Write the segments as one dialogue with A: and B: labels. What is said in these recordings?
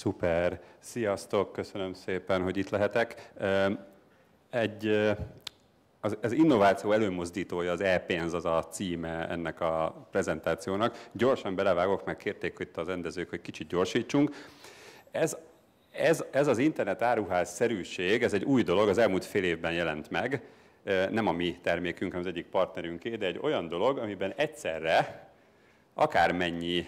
A: Szuper. Sziasztok, köszönöm szépen, hogy itt lehetek. Egy, az, az innováció előmozdítója, az e-pénz az a címe ennek a prezentációnak. Gyorsan belevágok, mert kérték itt az rendezők, hogy kicsit gyorsítsunk. Ez, ez, ez az internet áruház szerűség, ez egy új dolog, az elmúlt fél évben jelent meg. Nem a mi termékünk, hanem az egyik partnerünké, de egy olyan dolog, amiben egyszerre akármennyi,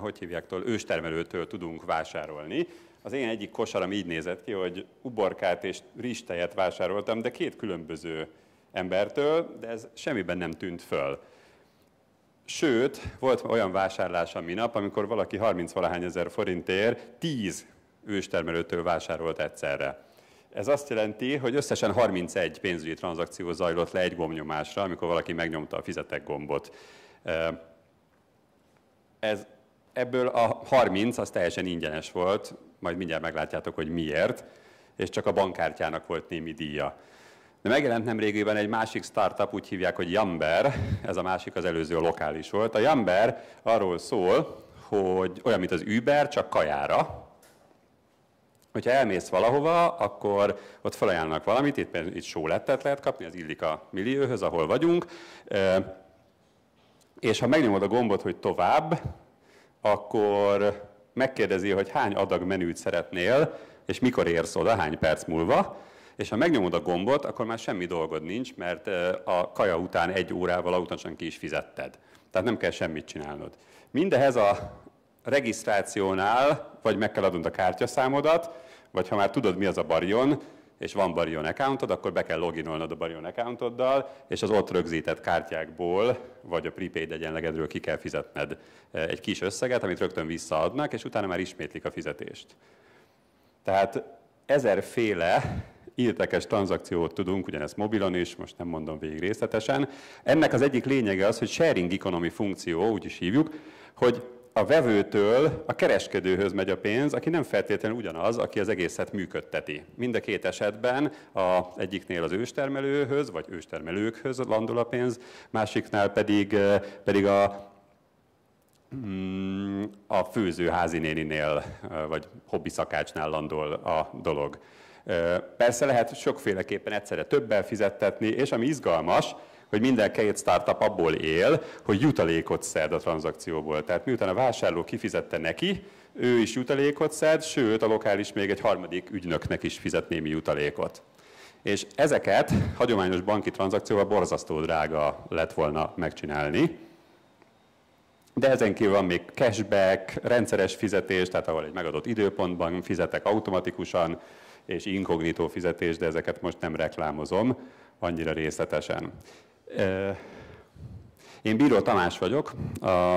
A: hogy hívják, őstermelőtől tudunk vásárolni. Az én egyik kosaram így nézett ki, hogy uborkát és rizstejet vásároltam, de két különböző embertől, de ez semmiben nem tűnt föl. Sőt, volt olyan vásárlás a minap, amikor valaki 30-valahány ezer forintért 10 őstermelőtől vásárolt egyszerre. Ez azt jelenti, hogy összesen 31 pénzügyi tranzakció zajlott le egy gombnyomásra, amikor valaki megnyomta a fizetek gombot. Ez, ebből a 30 az teljesen ingyenes volt, majd mindjárt meglátjátok, hogy miért, és csak a bankkártyának volt némi díja. De megjelent nem régiben egy másik startup, úgy hívják, hogy Jamber, ez a másik az előző a lokális volt. A Jamber arról szól, hogy olyan, mint az Uber, csak kajára. Hogyha elmész valahova, akkor ott felajánlnak valamit, itt, itt sólettet lehet kapni, az illik a millióhöz, ahol vagyunk és ha megnyomod a gombot, hogy tovább, akkor megkérdezi, hogy hány adag menüt szeretnél, és mikor érsz oda, hány perc múlva, és ha megnyomod a gombot, akkor már semmi dolgod nincs, mert a kaja után egy órával automatikusan ki is fizetted. Tehát nem kell semmit csinálnod. Mindehez a regisztrációnál, vagy meg kell adnod a kártyaszámodat, vagy ha már tudod, mi az a barjon, és van Barion accountod, akkor be kell loginolnod a Barion accountoddal, és az ott rögzített kártyákból, vagy a prepaid egyenlegedről ki kell fizetned e, egy kis összeget, amit rögtön visszaadnak, és utána már ismétlik a fizetést. Tehát ezerféle írtekes tranzakciót tudunk, ugyanezt mobilon is, most nem mondom végig részletesen. Ennek az egyik lényege az, hogy sharing economy funkció, úgy is hívjuk, hogy a vevőtől a kereskedőhöz megy a pénz, aki nem feltétlenül ugyanaz, aki az egészet működteti. Mind a két esetben a, egyiknél az őstermelőhöz, vagy őstermelőkhöz landol a pénz, másiknál pedig, eh, pedig a, mm, a főzőházi néninél, eh, vagy hobbi szakácsnál landol a dolog. Eh, persze lehet sokféleképpen egyszerre többel fizettetni, és ami izgalmas, hogy minden két startup abból él, hogy jutalékot szed a tranzakcióból. Tehát miután a vásárló kifizette neki, ő is jutalékot szed, sőt a lokális még egy harmadik ügynöknek is fizet némi jutalékot. És ezeket hagyományos banki tranzakcióval borzasztó drága lett volna megcsinálni. De ezen kívül van még cashback, rendszeres fizetés, tehát ahol egy megadott időpontban fizetek automatikusan, és inkognitó fizetés, de ezeket most nem reklámozom annyira részletesen. Én Bíró Tamás vagyok, a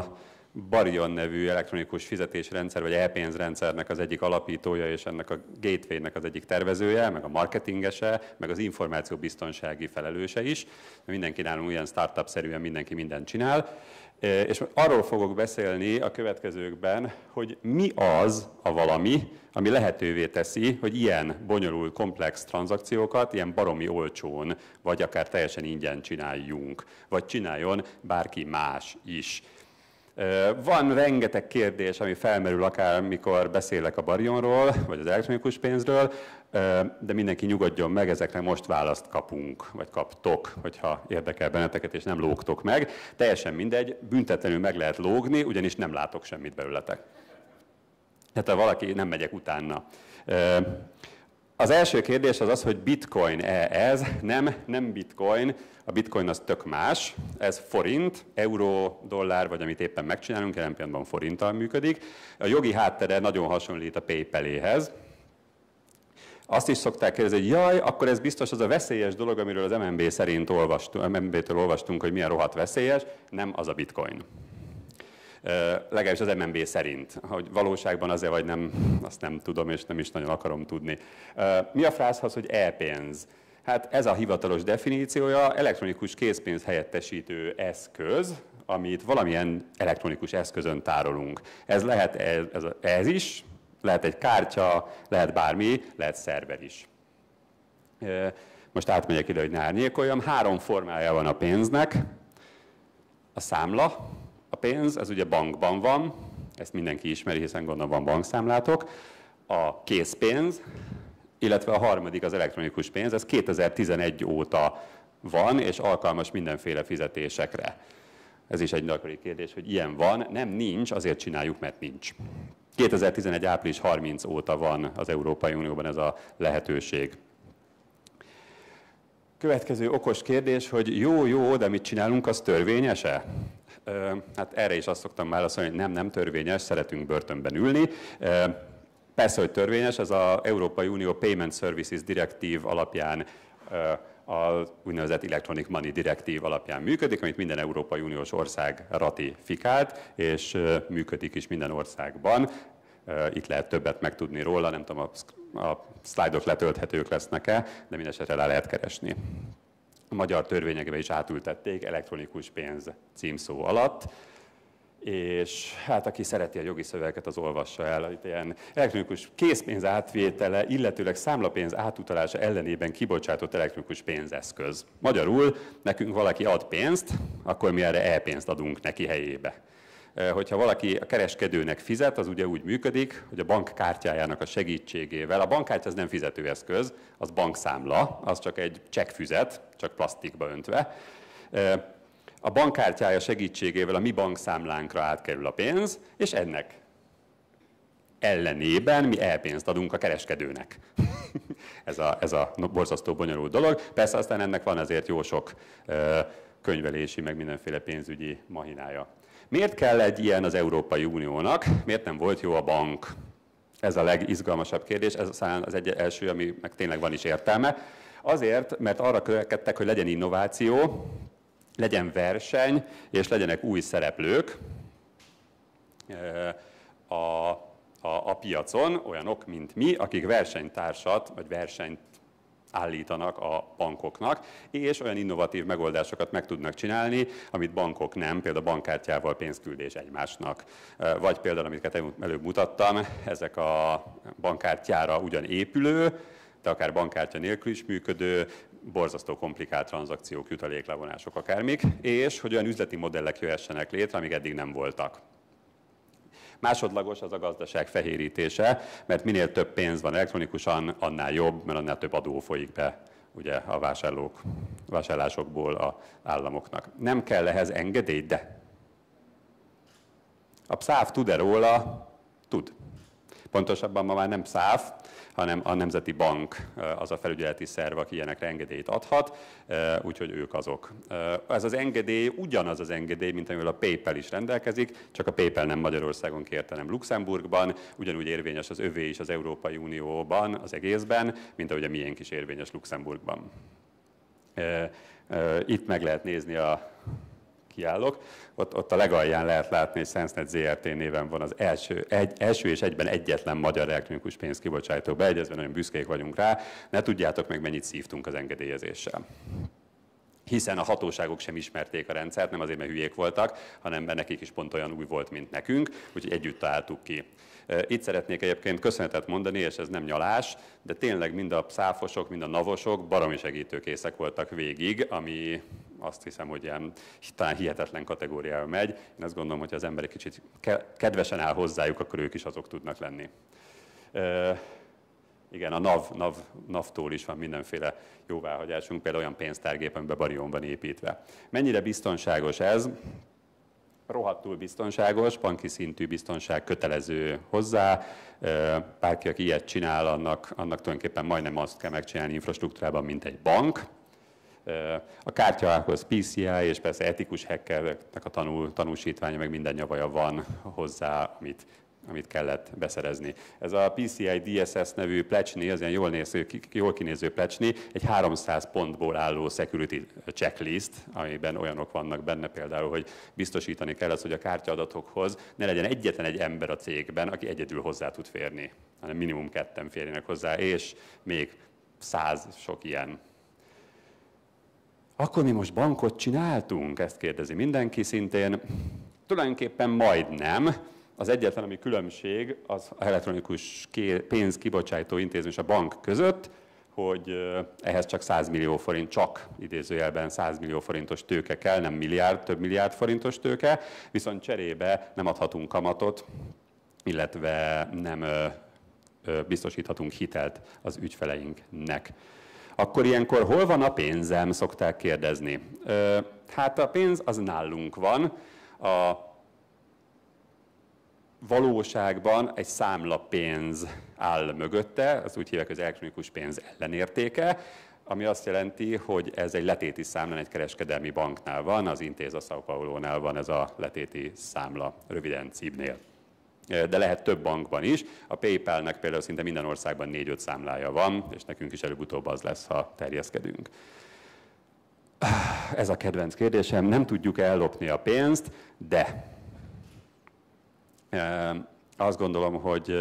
A: Barion nevű elektronikus fizetésrendszer vagy e-pénzrendszernek az egyik alapítója és ennek a gateway-nek az egyik tervezője, meg a marketingese, meg az információbiztonsági felelőse is. Mindenki nálunk ilyen startup-szerűen mindenki mindent csinál. És arról fogok beszélni a következőkben, hogy mi az a valami, ami lehetővé teszi, hogy ilyen bonyolult, komplex tranzakciókat ilyen baromi olcsón, vagy akár teljesen ingyen csináljunk, vagy csináljon bárki más is. Van rengeteg kérdés, ami felmerül akár, mikor beszélek a barionról, vagy az elektronikus pénzről, de mindenki nyugodjon meg, ezekre most választ kapunk, vagy kaptok, hogyha érdekel benneteket, és nem lógtok meg. Teljesen mindegy, büntetlenül meg lehet lógni, ugyanis nem látok semmit belőletek. Tehát ha valaki, nem megyek utána. Az első kérdés az az, hogy bitcoin-e ez? Nem, nem bitcoin. A bitcoin az tök más. Ez forint, euró, dollár, vagy amit éppen megcsinálunk, jelen pillanatban forinttal működik. A jogi háttere nagyon hasonlít a PayPal-éhez. Azt is szokták kérdezni, hogy jaj, akkor ez biztos az a veszélyes dolog, amiről az MNB szerint olvastunk, MNB-től olvastunk, hogy milyen rohadt veszélyes. Nem az a bitcoin legalábbis az MNB szerint. Hogy valóságban az-e vagy nem, azt nem tudom, és nem is nagyon akarom tudni. Mi a frázhoz, hogy e-pénz? Hát ez a hivatalos definíciója, elektronikus készpénz helyettesítő eszköz, amit valamilyen elektronikus eszközön tárolunk. Ez lehet e, ez, ez, ez is, lehet egy kártya, lehet bármi, lehet szerver is. Most átmegyek ide, hogy ne árnyékoljam. Három formája van a pénznek. A számla, a pénz, ez ugye bankban van, ezt mindenki ismeri, hiszen gondolom van bankszámlátok. A készpénz, illetve a harmadik az elektronikus pénz, ez 2011 óta van, és alkalmas mindenféle fizetésekre. Ez is egy nagyobb kérdés, hogy ilyen van, nem nincs, azért csináljuk, mert nincs. 2011. április 30 óta van az Európai Unióban ez a lehetőség. Következő okos kérdés, hogy jó, jó, de mit csinálunk, az törvényese? Hát erre is azt szoktam válaszolni, hogy nem, nem törvényes, szeretünk börtönben ülni. Persze, hogy törvényes, ez az Európai Unió Payment Services direktív alapján a úgynevezett Electronic Money direktív alapján működik, amit minden Európai Uniós ország ratifikált, és működik is minden országban. Itt lehet többet megtudni róla, nem tudom, a, szlájdok letölthetők lesznek-e, de mindesetre le lehet keresni a magyar törvényekbe is átültették elektronikus pénz címszó alatt, és hát aki szereti a jogi szövegeket, az olvassa el. Itt ilyen elektronikus készpénz átvétele, illetőleg számlapénz átutalása ellenében kibocsátott elektronikus pénzeszköz. Magyarul nekünk valaki ad pénzt, akkor mi erre e-pénzt adunk neki helyébe hogyha valaki a kereskedőnek fizet, az ugye úgy működik, hogy a bankkártyájának a segítségével, a bankkártya az nem fizetőeszköz, az bankszámla, az csak egy csekkfüzet, csak plastikba öntve. A bankkártyája segítségével a mi bankszámlánkra átkerül a pénz, és ennek ellenében mi elpénzt adunk a kereskedőnek. ez, a, ez a borzasztó bonyolult dolog. Persze aztán ennek van azért jó sok könyvelési, meg mindenféle pénzügyi mahinája. Miért kell egy ilyen az Európai Uniónak? Miért nem volt jó a bank? Ez a legizgalmasabb kérdés, ez az egy első, ami meg tényleg van is értelme. Azért, mert arra követkedtek, hogy legyen innováció, legyen verseny, és legyenek új szereplők eh, a, a, a piacon, olyanok, mint mi, akik versenytársat, vagy versenyt állítanak a bankoknak, és olyan innovatív megoldásokat meg tudnak csinálni, amit bankok nem, például bankkártyával pénzküldés egymásnak. Vagy például, amiket előbb mutattam, ezek a bankkártyára ugyan épülő, de akár bankkártya nélkül is működő, borzasztó komplikált tranzakciók, jutaléklevonások akármik, és hogy olyan üzleti modellek jöhessenek létre, amik eddig nem voltak. Másodlagos az a gazdaság fehérítése, mert minél több pénz van elektronikusan, annál jobb, mert annál több adó folyik be ugye a vásárlók, vásárlásokból a államoknak. Nem kell ehhez engedély, de a PSZÁV tud-e róla? Tud. Pontosabban ma már nem PSZÁV, hanem a Nemzeti Bank eh, az a felügyeleti szerv, aki ilyenekre engedélyt adhat, eh, úgyhogy ők azok. Eh, ez az engedély ugyanaz az engedély, mint amivel a PayPal is rendelkezik, csak a PayPal nem Magyarországon kérte, hanem Luxemburgban, ugyanúgy érvényes az övé is az Európai Unióban, az egészben, mint ahogy a miénk is érvényes Luxemburgban. Itt meg lehet nézni a kiállok, ott, ott a legalján lehet látni, hogy SenseNet ZRT néven van az első, egy, első és egyben egyetlen magyar elektronikus pénzkibocsátó beegyezve, nagyon büszkék vagyunk rá, ne tudjátok meg mennyit szívtunk az engedélyezéssel hiszen a hatóságok sem ismerték a rendszert, nem azért, mert hülyék voltak, hanem mert nekik is pont olyan új volt, mint nekünk, úgyhogy együtt találtuk ki. Itt szeretnék egyébként köszönetet mondani, és ez nem nyalás, de tényleg mind a száfosok, mind a navosok baromi segítőkészek voltak végig, ami azt hiszem, hogy ilyen talán hihetetlen kategóriára megy. Én azt gondolom, hogy az ember egy kicsit kedvesen áll hozzájuk, akkor ők is azok tudnak lenni. Igen, a NAV, NAV, NAV-tól is van mindenféle jóváhagyásunk, például olyan pénztárgép, amiben barion van építve. Mennyire biztonságos ez? Rohadtul biztonságos, banki szintű biztonság kötelező hozzá. Bárki, aki ilyet csinál, annak, annak tulajdonképpen majdnem azt kell megcsinálni infrastruktúrában, mint egy bank a kártyához PCI és persze etikus hackereknek a tanul, tanúsítványa, meg minden nyavaja van hozzá, amit amit kellett beszerezni. Ez a PCI DSS nevű plecsni, az ilyen jól, néző, jól kinéző plecsni, egy 300 pontból álló security checklist, amiben olyanok vannak benne például, hogy biztosítani kell az, hogy a kártyaadatokhoz ne legyen egyetlen egy ember a cégben, aki egyedül hozzá tud férni, hanem minimum ketten férjenek hozzá, és még száz sok ilyen akkor mi most bankot csináltunk? Ezt kérdezi mindenki szintén. Tulajdonképpen majdnem. Az egyetlen, ami különbség az elektronikus pénzkibocsájtó intézmény és a bank között, hogy ehhez csak 100 millió forint, csak idézőjelben 100 millió forintos tőke kell, nem milliárd, több milliárd forintos tőke, viszont cserébe nem adhatunk kamatot, illetve nem biztosíthatunk hitelt az ügyfeleinknek. Akkor ilyenkor hol van a pénzem, szokták kérdezni. hát a pénz az nálunk van. A valóságban egy számla pénz áll mögötte, az úgy hívják, az elektronikus pénz ellenértéke, ami azt jelenti, hogy ez egy letéti számla, egy kereskedelmi banknál van, az Intéza São Paulo-nál van ez a letéti számla, röviden címnél de lehet több bankban is. A PayPal-nek például szinte minden országban 4-5 számlája van, és nekünk is előbb-utóbb az lesz, ha terjeszkedünk. Ez a kedvenc kérdésem, nem tudjuk ellopni a pénzt, de azt gondolom, hogy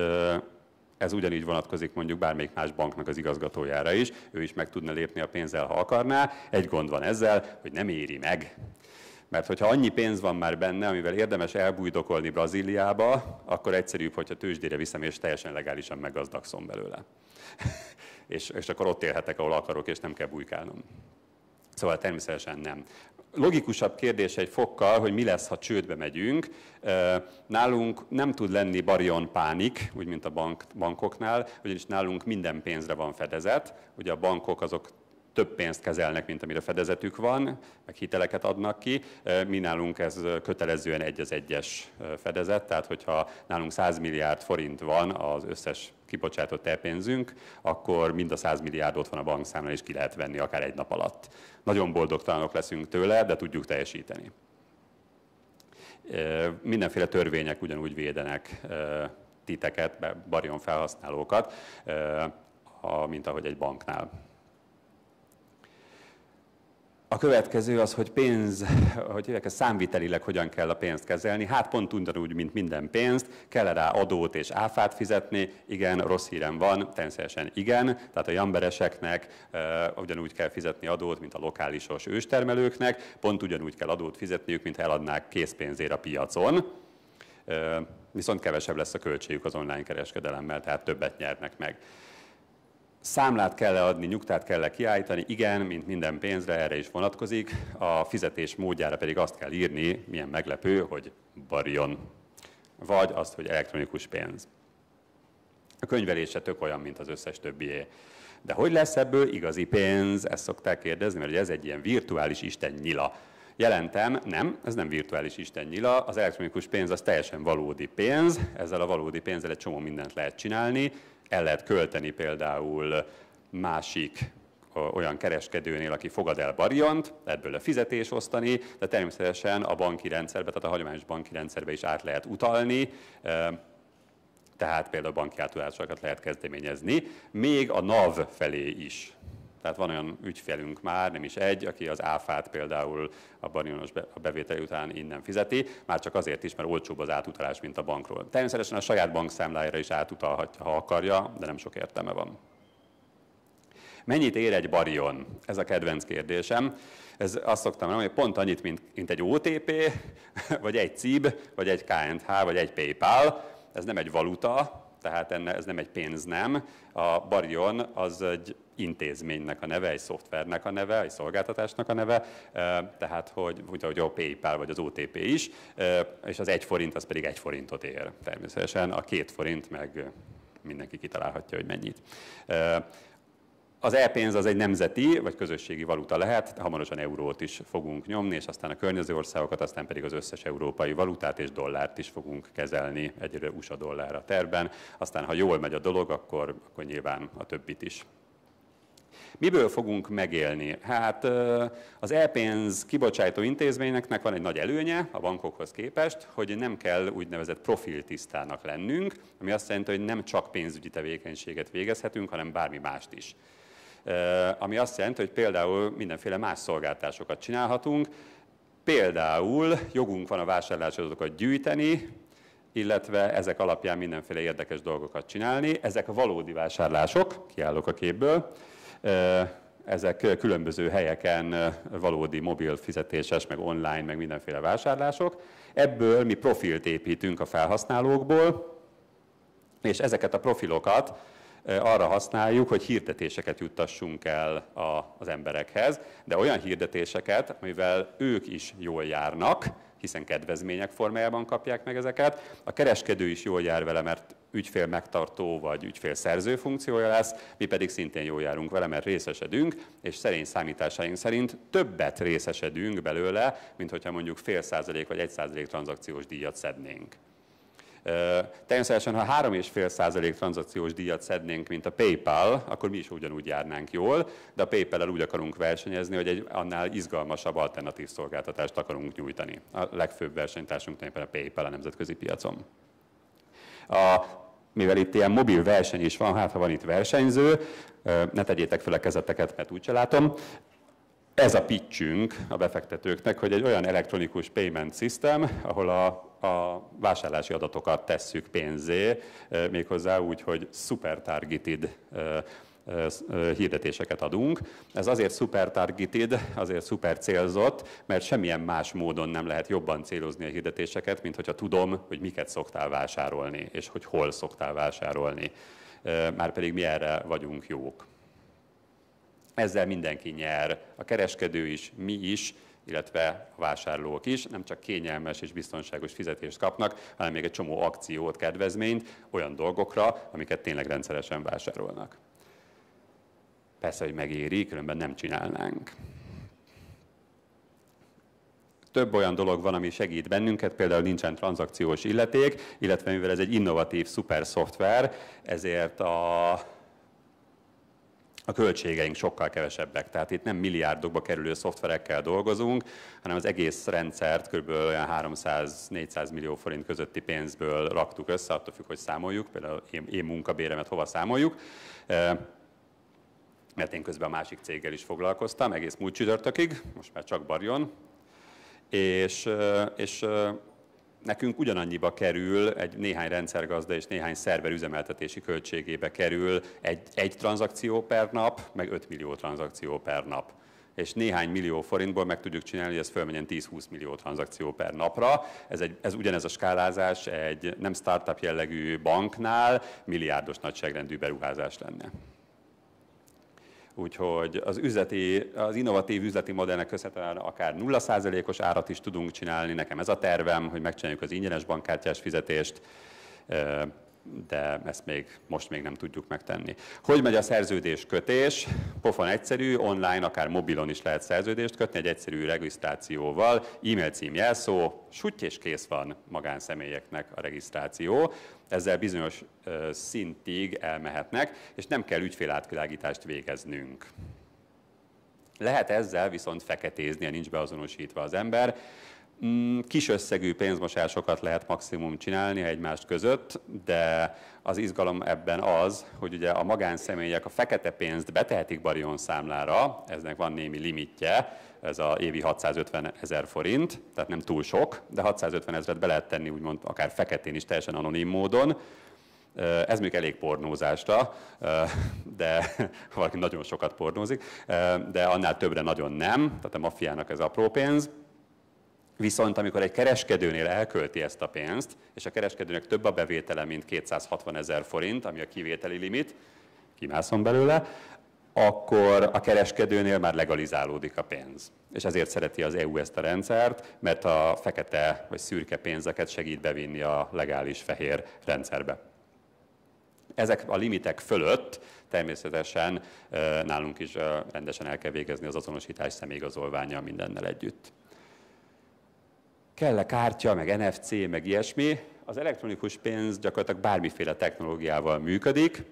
A: ez ugyanígy vonatkozik mondjuk bármelyik más banknak az igazgatójára is, ő is meg tudna lépni a pénzzel, ha akarná. Egy gond van ezzel, hogy nem éri meg. Mert hogyha annyi pénz van már benne, amivel érdemes elbújdokolni Brazíliába, akkor egyszerűbb, hogyha tőzsdére viszem, és teljesen legálisan meggazdagszom belőle. és, és akkor ott élhetek, ahol akarok, és nem kell bujkálnom. Szóval természetesen nem. Logikusabb kérdés egy fokkal, hogy mi lesz, ha csődbe megyünk. Nálunk nem tud lenni barion pánik, úgy mint a bank, bankoknál, ugyanis nálunk minden pénzre van fedezet. Ugye a bankok azok több pénzt kezelnek, mint amire fedezetük van, meg hiteleket adnak ki. Mi nálunk ez kötelezően egy az egyes fedezet, tehát hogyha nálunk 100 milliárd forint van az összes kibocsátott elpénzünk, akkor mind a 100 milliárd ott van a bankszámlán, és ki lehet venni akár egy nap alatt. Nagyon boldogtalanok leszünk tőle, de tudjuk teljesíteni. Mindenféle törvények ugyanúgy védenek titeket, barjon felhasználókat, mint ahogy egy banknál. A következő az, hogy pénz, hogy hívják, számvitelileg hogyan kell a pénzt kezelni. Hát pont ugyanúgy, mint minden pénzt, kell rá adót és áfát fizetni. Igen, rossz hírem van, természetesen igen. Tehát a jambereseknek uh, ugyanúgy kell fizetni adót, mint a lokálisos őstermelőknek. Pont ugyanúgy kell adót fizetniük, mint ha eladnák készpénzért a piacon. Uh, viszont kevesebb lesz a költségük az online kereskedelemmel, tehát többet nyernek meg. Számlát kell adni, nyugtát kell kiállítani, igen, mint minden pénzre erre is vonatkozik, a fizetés módjára pedig azt kell írni, milyen meglepő, hogy barion, vagy azt, hogy elektronikus pénz. A könyvelése tök olyan, mint az összes többié. De hogy lesz ebből igazi pénz? Ezt szokták kérdezni, mert ez egy ilyen virtuális Isten nyila Jelentem, nem, ez nem virtuális Isten nyila, az elektronikus pénz az teljesen valódi pénz, ezzel a valódi pénzzel egy csomó mindent lehet csinálni, el lehet költeni például másik olyan kereskedőnél, aki fogad el variant, ebből a fizetés osztani, de természetesen a banki rendszerbe, tehát a hagyományos banki rendszerbe is át lehet utalni, tehát például banki átulásokat lehet kezdeményezni, még a NAV felé is tehát van olyan ügyfelünk már, nem is egy, aki az áfát például a banionos bevétel után innen fizeti, már csak azért is, mert olcsóbb az átutalás, mint a bankról. Természetesen a saját bankszámlájára is átutalhatja, ha akarja, de nem sok értelme van. Mennyit ér egy barion? Ez a kedvenc kérdésem. Ez azt szoktam mondani, hogy pont annyit, mint, mint egy OTP, vagy egy CIB, vagy egy KNH, vagy egy PayPal. Ez nem egy valuta, tehát enne, ez nem egy pénz, nem. A Barion az egy intézménynek a neve, egy szoftvernek a neve, egy szolgáltatásnak a neve, tehát hogy, úgy, ahogy a PayPal vagy az OTP is, és az egy forint az pedig egy forintot ér természetesen, a két forint meg mindenki kitalálhatja, hogy mennyit. Az e-pénz az egy nemzeti vagy közösségi valuta lehet, hamarosan eurót is fogunk nyomni, és aztán a környező országokat, aztán pedig az összes európai valutát és dollárt is fogunk kezelni, egyre USA dollár a terben. Aztán, ha jól megy a dolog, akkor, akkor nyilván a többit is. Miből fogunk megélni? Hát az e-pénz kibocsátó intézményeknek van egy nagy előnye a bankokhoz képest, hogy nem kell úgynevezett profiltisztának lennünk, ami azt jelenti, hogy nem csak pénzügyi tevékenységet végezhetünk, hanem bármi mást is ami azt jelenti, hogy például mindenféle más szolgáltásokat csinálhatunk, Például jogunk van a vásárlási adatokat gyűjteni, illetve ezek alapján mindenféle érdekes dolgokat csinálni. Ezek valódi vásárlások, kiállok a képből, ezek különböző helyeken valódi mobil fizetéses, meg online, meg mindenféle vásárlások. Ebből mi profilt építünk a felhasználókból, és ezeket a profilokat arra használjuk, hogy hirdetéseket juttassunk el az emberekhez, de olyan hirdetéseket, amivel ők is jól járnak, hiszen kedvezmények formájában kapják meg ezeket. A kereskedő is jól jár vele, mert ügyfél megtartó vagy ügyfél szerző funkciója lesz, mi pedig szintén jól járunk vele, mert részesedünk, és szerény számításaink szerint többet részesedünk belőle, mint hogyha mondjuk fél százalék vagy egy százalék tranzakciós díjat szednénk. Természetesen, ha 3,5% tranzakciós díjat szednénk, mint a PayPal, akkor mi is ugyanúgy járnánk jól, de a PayPal-el úgy akarunk versenyezni, hogy egy annál izgalmasabb alternatív szolgáltatást akarunk nyújtani. A legfőbb versenytársunk éppen a PayPal a nemzetközi piacon. A mivel itt ilyen mobil verseny is van, hát ha van itt versenyző, ne tegyétek fel a kezeteket, mert úgyse látom, ez a pitchünk a befektetőknek, hogy egy olyan elektronikus payment system, ahol a, a vásárlási adatokat tesszük pénzé, méghozzá úgy, hogy super targeted hirdetéseket adunk. Ez azért super targeted, azért super célzott, mert semmilyen más módon nem lehet jobban célozni a hirdetéseket, mint hogyha tudom, hogy miket szoktál vásárolni, és hogy hol szoktál vásárolni. Már pedig mi erre vagyunk jók. Ezzel mindenki nyer, a kereskedő is, mi is, illetve a vásárlók is nem csak kényelmes és biztonságos fizetést kapnak, hanem még egy csomó akciót, kedvezményt olyan dolgokra, amiket tényleg rendszeresen vásárolnak. Persze, hogy megéri, különben nem csinálnánk. Több olyan dolog van, ami segít bennünket, például nincsen tranzakciós illeték, illetve mivel ez egy innovatív szuper szoftver, ezért a a költségeink sokkal kevesebbek. Tehát itt nem milliárdokba kerülő szoftverekkel dolgozunk, hanem az egész rendszert kb. 300-400 millió forint közötti pénzből raktuk össze, attól függ, hogy számoljuk, például én, én munkabéremet hova számoljuk mert én közben a másik céggel is foglalkoztam, egész múlt csütörtökig, most már csak barjon, és, és nekünk ugyanannyiba kerül, egy néhány rendszergazda és néhány szerver üzemeltetési költségébe kerül egy, egy tranzakció per nap, meg 5 millió tranzakció per nap és néhány millió forintból meg tudjuk csinálni, hogy ez fölmenjen 10-20 millió tranzakció per napra. Ez, egy, ez ugyanez a skálázás egy nem startup jellegű banknál milliárdos nagyságrendű beruházás lenne. Úgyhogy az, üzleti, az innovatív üzleti modellnek köszönhetően akár 0%-os árat is tudunk csinálni, nekem ez a tervem, hogy megcsináljuk az ingyenes bankkártyás fizetést, de ezt még most még nem tudjuk megtenni. Hogy megy a szerződés kötés? Pofon egyszerű, online, akár mobilon is lehet szerződést kötni egy egyszerű regisztrációval, e-mail cím, jelszó, sutty és kész van magánszemélyeknek a regisztráció. Ezzel bizonyos ö, szintig elmehetnek, és nem kell ügyfélátvilágítást végeznünk. Lehet ezzel viszont feketézni, ha nincs beazonosítva az ember, Mm, kis összegű pénzmosásokat lehet maximum csinálni egymást között, de az izgalom ebben az, hogy ugye a magánszemélyek a fekete pénzt betehetik Barion számlára, eznek van némi limitje, ez a évi 650 ezer forint, tehát nem túl sok, de 650 ezeret be lehet tenni úgymond akár feketén is teljesen anonim módon, ez még elég pornózásra, de valaki nagyon sokat pornózik, de annál többre nagyon nem, tehát a maffiának ez apró pénz. Viszont amikor egy kereskedőnél elkölti ezt a pénzt, és a kereskedőnek több a bevétele, mint 260 ezer forint, ami a kivételi limit, kimászom belőle, akkor a kereskedőnél már legalizálódik a pénz. És ezért szereti az EU ezt a rendszert, mert a fekete vagy szürke pénzeket segít bevinni a legális fehér rendszerbe. Ezek a limitek fölött természetesen nálunk is rendesen el kell végezni az azonosítás személyigazolványa mindennel együtt kell-e kártya, meg NFC, meg ilyesmi. Az elektronikus pénz gyakorlatilag bármiféle technológiával működik,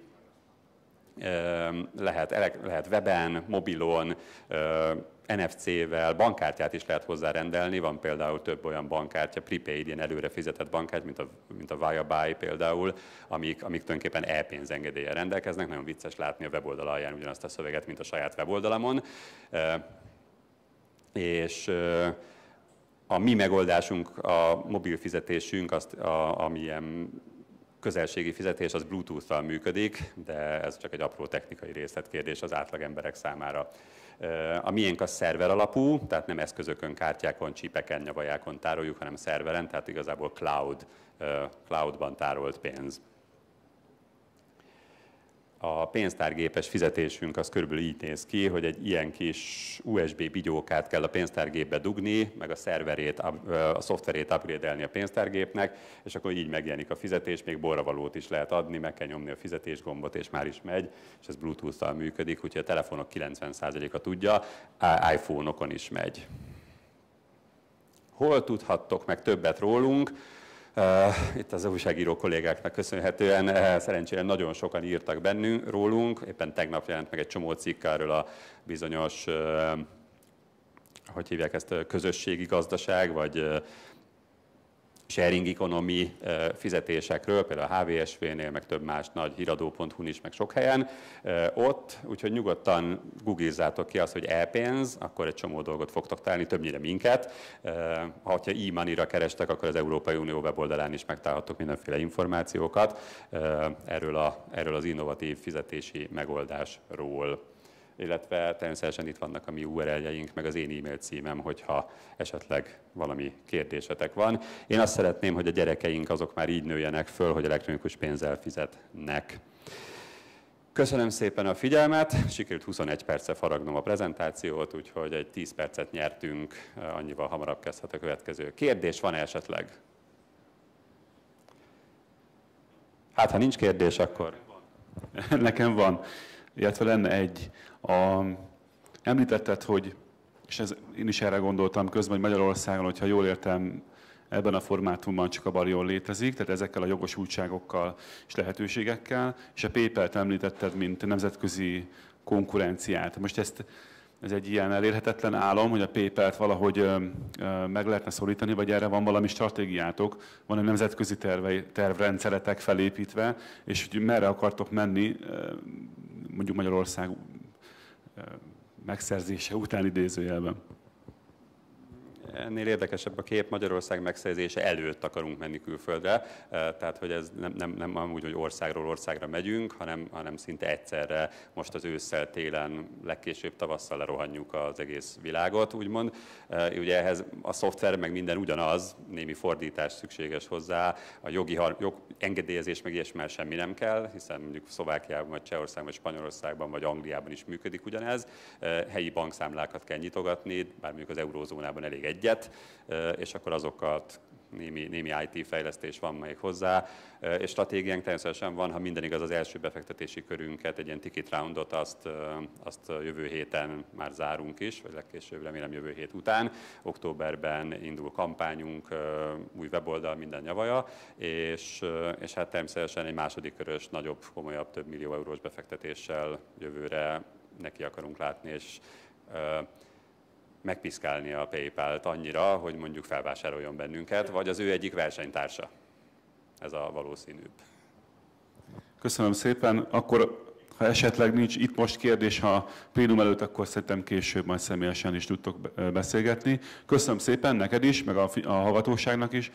A: ehm, lehet, lehet weben, mobilon, ehm, NFC-vel, bankkártyát is lehet hozzárendelni, van például több olyan bankkártya, prepaid, ilyen előre fizetett bankkártya, mint a, mint a Viabuy például, amik, amik tulajdonképpen e-pénz rendelkeznek, nagyon vicces látni a weboldal alján ugyanazt a szöveget, mint a saját weboldalamon. Ehm, és a mi megoldásunk, a mobil fizetésünk, azt, a, amilyen közelségi fizetés, az Bluetooth-tal működik, de ez csak egy apró technikai részletkérdés az átlag emberek számára. A miénk a szerver alapú, tehát nem eszközökön, kártyákon, csípeken, nyavajákon tároljuk, hanem szerveren, tehát igazából cloud, cloudban tárolt pénz a pénztárgépes fizetésünk az körülbelül így néz ki, hogy egy ilyen kis USB bigyókát kell a pénztárgépbe dugni, meg a szerverét, a szoftverét upgrade a pénztárgépnek, és akkor így megjelenik a fizetés, még borravalót is lehet adni, meg kell nyomni a fizetés gombot, és már is megy, és ez Bluetooth-tal működik, úgyhogy a telefonok 90%-a tudja, iPhone-okon is megy. Hol tudhattok meg többet rólunk? Uh, itt az újságíró kollégáknak köszönhetően uh, szerencsére nagyon sokan írtak bennünk rólunk. Éppen tegnap jelent meg egy csomó cikkáról a bizonyos uh, hogy hívják ezt, közösségi gazdaság, vagy sharing economy fizetésekről, például a HVSV-nél, meg több más nagy híradóhu is, meg sok helyen ott, úgyhogy nyugodtan googlizzátok ki azt, hogy e-pénz, akkor egy csomó dolgot fogtok találni, többnyire minket. Ha e-money-ra kerestek, akkor az Európai Unió weboldalán is megtalálhatok mindenféle információkat erről, a, erről az innovatív fizetési megoldásról illetve természetesen itt vannak a mi URL-jeink, meg az én e-mail címem, hogyha esetleg valami kérdésetek van. Én azt szeretném, hogy a gyerekeink azok már így nőjenek föl, hogy elektronikus pénzzel fizetnek. Köszönöm szépen a figyelmet, sikerült 21 perce faragnom a prezentációt, úgyhogy egy 10 percet nyertünk, annyival hamarabb kezdhet a következő. Kérdés van -e esetleg? Hát, ha nincs kérdés, akkor... Nekem van. Nekem van illetve lenne egy. A, említetted, hogy, és ez, én is erre gondoltam közben, hogy Magyarországon, hogyha jól értem, ebben a formátumban csak a Barion létezik, tehát ezekkel a jogosultságokkal és lehetőségekkel, és a PayPal-t említetted, mint nemzetközi konkurenciát. Most ezt, ez egy ilyen elérhetetlen álom, hogy a PayPal-t valahogy ö, ö, meg lehetne szorítani, vagy erre van valami stratégiátok, van egy nemzetközi terve, tervrendszeretek felépítve, és hogy merre akartok menni, ö, mondjuk Magyarország megszerzése után idézőjelben ennél érdekesebb a kép, Magyarország megszerzése előtt akarunk menni külföldre, eh, tehát hogy ez nem, nem, nem amúgy, hogy országról országra megyünk, hanem, hanem szinte egyszerre most az ősszel, télen, legkésőbb tavasszal lerohanjuk az egész világot, úgymond. Eh, ugye ehhez a szoftver meg minden ugyanaz, némi fordítás szükséges hozzá, a jogi jog, engedélyezés meg ilyesmi mert semmi nem kell, hiszen mondjuk Szlovákiában, vagy Csehországban, vagy Spanyolországban, vagy Angliában is működik ugyanez. Eh, helyi bankszámlákat kell nyitogatni, bár mondjuk az eurózónában elég egy egyet, és akkor azokat némi, némi IT fejlesztés van még hozzá, és stratégiánk természetesen van, ha minden igaz az első befektetési körünket, egy ilyen ticket roundot, azt, azt jövő héten már zárunk is, vagy legkésőbb remélem jövő hét után. Októberben indul kampányunk, új weboldal, minden javaja, és, és hát természetesen egy második körös, nagyobb, komolyabb, több millió eurós befektetéssel jövőre neki akarunk látni, és megpiszkálni a PayPal-t annyira, hogy mondjuk felvásároljon bennünket, vagy az ő egyik versenytársa. Ez a valószínűbb. Köszönöm szépen. Akkor ha esetleg nincs itt most kérdés, ha plénum előtt, akkor szerintem később majd személyesen is tudtok beszélgetni. Köszönöm szépen neked is, meg a, hallgatóságnak is,